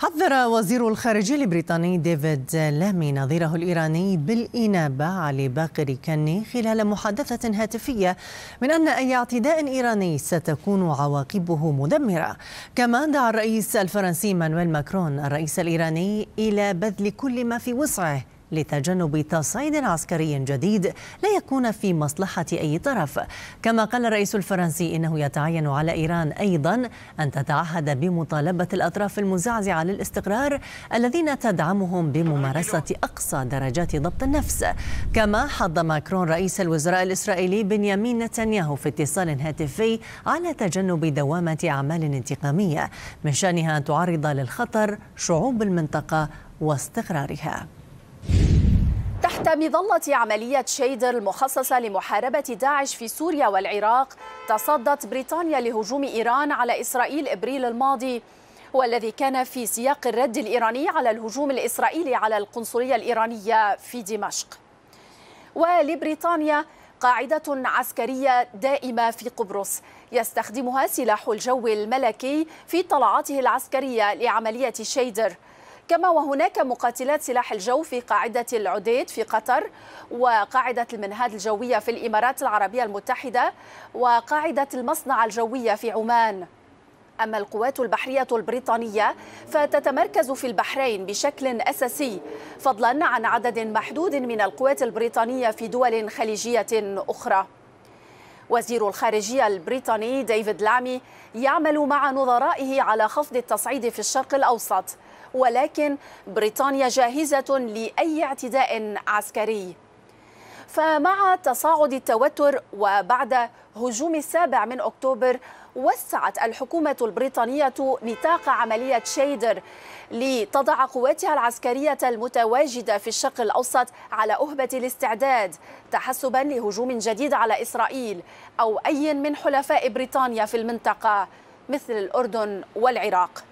حذر وزير الخارجية البريطاني ديفيد لامي نظيره الإيراني بالإنابة علي باقر كني خلال محادثة هاتفية من أن أي اعتداء إيراني ستكون عواقبه مدمرة كما دعا الرئيس الفرنسي مانويل ماكرون الرئيس الإيراني إلى بذل كل ما في وسعه لتجنب تصعيد عسكري جديد لا يكون في مصلحة أي طرف كما قال الرئيس الفرنسي إنه يتعين على إيران أيضا أن تتعهد بمطالبة الأطراف المزعزعة للاستقرار الذين تدعمهم بممارسة أقصى درجات ضبط النفس كما حض ماكرون رئيس الوزراء الإسرائيلي بنيامين نتنياهو في اتصال هاتفي على تجنب دوامة أعمال انتقامية من شأنها أن تعرض للخطر شعوب المنطقة واستقرارها تحت مظلة عملية شيدر المخصصة لمحاربة داعش في سوريا والعراق تصدت بريطانيا لهجوم إيران على إسرائيل إبريل الماضي والذي كان في سياق الرد الإيراني على الهجوم الإسرائيلي على القنصلية الإيرانية في دمشق ولبريطانيا قاعدة عسكرية دائمة في قبرص يستخدمها سلاح الجو الملكي في طلعاته العسكرية لعملية شيدر كما وهناك مقاتلات سلاح الجو في قاعدة العديد في قطر وقاعدة المنهاد الجوية في الإمارات العربية المتحدة وقاعدة المصنع الجوية في عمان أما القوات البحرية البريطانية فتتمركز في البحرين بشكل أساسي فضلا عن عدد محدود من القوات البريطانية في دول خليجية أخرى وزير الخارجية البريطاني ديفيد لامي يعمل مع نظرائه على خفض التصعيد في الشرق الأوسط ولكن بريطانيا جاهزة لأي اعتداء عسكري فمع تصاعد التوتر وبعد هجوم السابع من أكتوبر وسعت الحكومة البريطانية نطاق عملية شيدر لتضع قواتها العسكرية المتواجدة في الشرق الأوسط على أهبة الاستعداد تحسبا لهجوم جديد على إسرائيل أو أي من حلفاء بريطانيا في المنطقة مثل الأردن والعراق